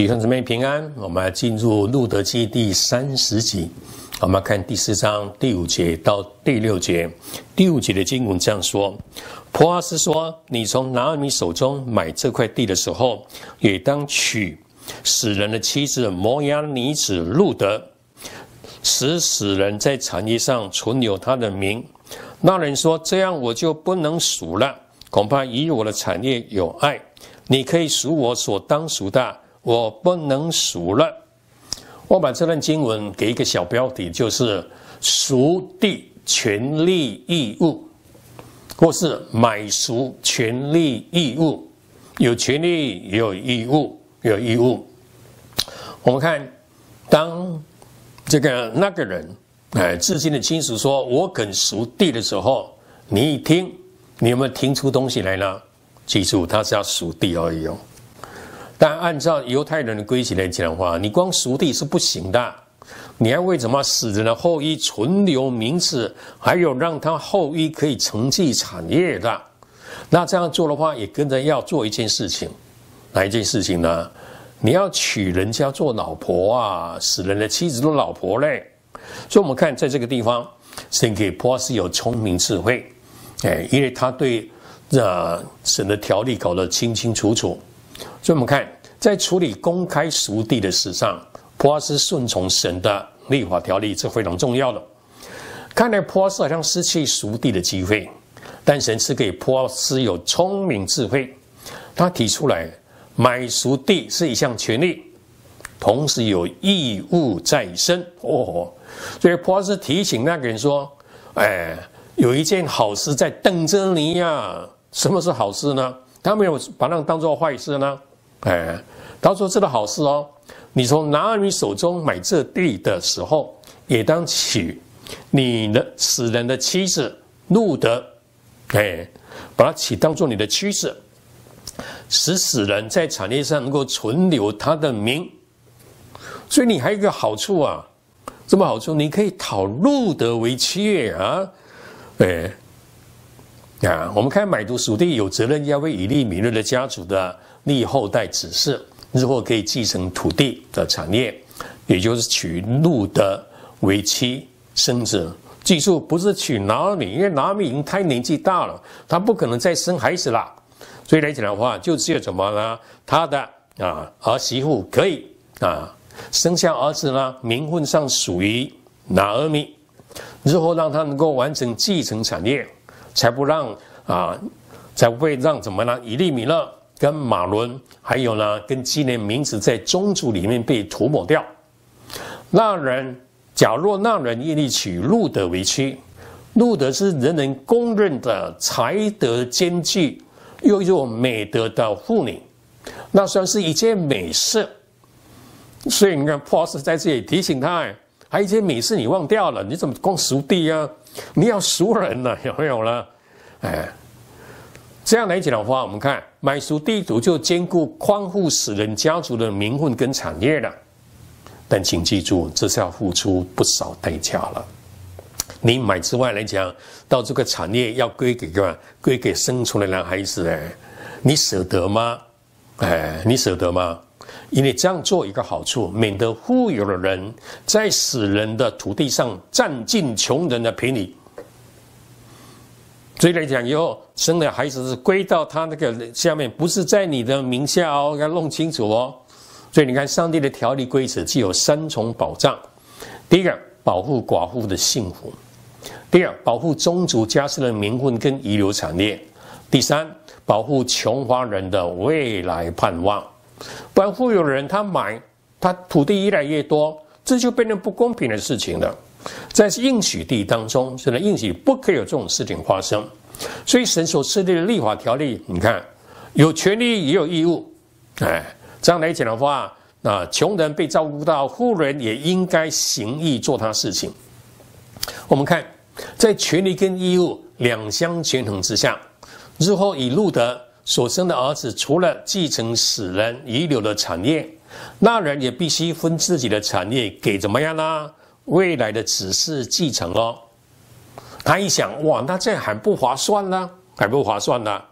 弟兄姊妹平安，我们来进入路德记第三十集，我们看第四章第五节到第六节。第五节的经文这样说：“普阿斯说，你从拿尔米手中买这块地的时候，也当娶死人的妻子摩押女子路德，使死人在产业上存有他的名。那人说：这样我就不能数了，恐怕与我的产业有碍。你可以数我所当数的。”我不能赎了，我把这段经文给一个小标题，就是赎地权利义务，或是买赎权利义务，有权利有义务，有义务。我们看，当这个那个人，哎，至亲的亲属说：“我肯赎地的时候”，你一听，你有没有听出东西来了？记住，他是要赎地而已哦。但按照犹太人的规矩来讲的话，你光属地是不行的，你要为什么死人的后裔存留名字，还有让他后裔可以承继产业的。那这样做的话，也跟着要做一件事情，哪一件事情呢？你要娶人家做老婆啊，死人的妻子做老婆嘞。所以，我们看在这个地方，圣给波斯有聪明智慧，哎，因为他对呃、神的条例搞得清清楚楚。所以我们看，在处理公开赎地的事上，普阿斯顺从神的立法条例是非常重要的。看来普阿斯好像失去赎地的机会，但神赐给普阿斯有聪明智慧，他提出来买赎地是一项权利，同时有义务在身。哦，所以普阿斯提醒那个人说：“哎，有一件好事在等着你呀！什么是好事呢？”他没有把那当做坏事呢，哎，他说这是好事哦。你从拿人手中买这地的时候，也当娶你的死人的妻子路德，哎，把它娶当做你的妻子，使死人在产业上能够存留他的名。所以你还有一个好处啊，什么好处？你可以讨路德为妻啊，哎。啊，我们看买督属地有责任要为以利米勒的家族的利后代指示，日后可以继承土地的产业，也就是娶路德为妻，生子。记住，不是娶拿俄米，因为拿俄米已经太年纪大了，他不可能再生孩子了。所以来讲的话，就只有怎么呢？他的啊儿媳妇可以啊生下儿子呢，名分上属于拿俄米，日后让他能够完成继承产业。才不让啊，才会让怎么呢？以利米勒跟马伦，还有呢，跟纪念名字在宗族里面被涂抹掉。那人，假若那人愿意娶路德为妻，路德是人人公认的才德兼具又有美德的妇女，那算是一件美事。所以你看，Paul 在这里提醒他。还有一些美事你忘掉了，你怎么光熟地呀？你要熟人呢，有没有了？哎，这样来讲的话，我们看买熟地主就兼顾宽户死人家族的名分跟产业了。但请记住，这是要付出不少代价了。你买之外来讲，到这个产业要归给个归给生出来的孩子哎，你舍得吗？哎，你舍得吗？因为这样做一个好处，免得富有的人在死人的土地上占尽穷人的便宜。所以来讲，以后生的孩子是归到他那个下面，不是在你的名下哦，要弄清楚哦。所以你看，上帝的条例规则具有三重保障：第一个，保护寡妇的幸福；第二，保护宗族家室的名分跟遗留产业；第三，保护穷华人的未来盼望。不然，富有的人他买他土地越来越多，这就变成不公平的事情了。在应许地当中，现在应许不可以有这种事情发生。所以，神所设立的立法条例，你看有权利也有义务，哎，这样来讲的话，那穷人被照顾到，富人也应该行义做他事情。我们看在权利跟义务两相权衡之下，日后以路德。所生的儿子除了继承死人遗留的产业，那人也必须分自己的产业给怎么样呢？未来的子嗣继承哦。他一想，哇，那这很不划算呢，很不划算呢，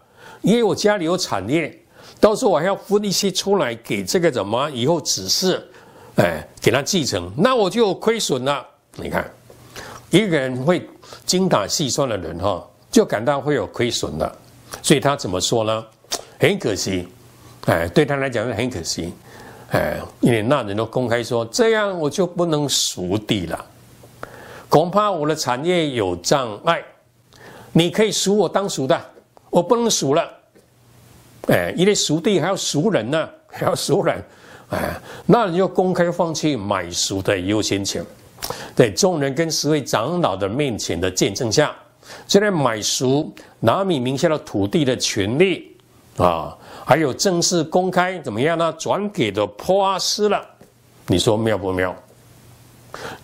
因为我家里有产业，到时候我还要分一些出来给这个怎么以后子嗣，哎，给他继承，那我就亏损了。你看，一个人会精打细算的人哈，就感到会有亏损的。所以他怎么说呢？很可惜，哎，对他来讲很可惜，哎，因为那人都公开说，这样我就不能赎地了，恐怕我的产业有障碍。你可以赎我当赎的，我不能赎了，哎，因为赎地还要赎人呢，还要赎人，哎，那你就公开放弃买赎的优先权，在众人跟十位长老的面前的见证下。现在买赎拿米名下的土地的权利啊，还有正式公开怎么样呢？转给的波阿斯了，你说妙不妙？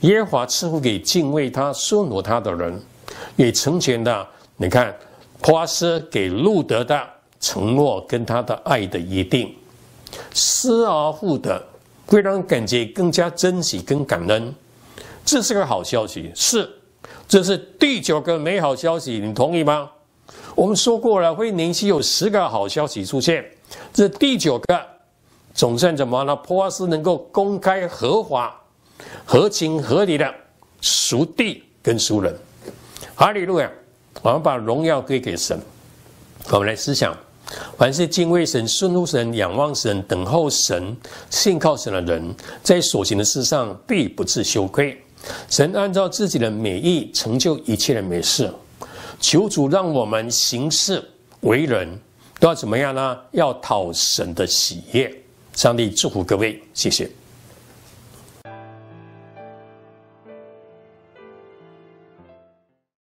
耶和华赐福给敬畏他、顺服他的人，也成全的。你看，波阿斯给路德的承诺跟他的爱的约定，失而复得，会让感觉更加珍惜跟感恩。这是个好消息，是。这是第九个美好消息，你同意吗？我们说过了，会连续有十个好消息出现。这第九个，总算怎么了？普阿斯能够公开合法、合情合理的赎地跟赎人。哈利路亚！我们把荣耀归给神。我们来思想：凡是敬畏神、顺服神、仰望神、等候神、信靠神的人，在所行的事上必不至羞愧。神按照自己的美意成就一切的美事，求主让我们行事为人都要怎么样呢？要讨神的喜悦。上帝祝福各位，谢谢。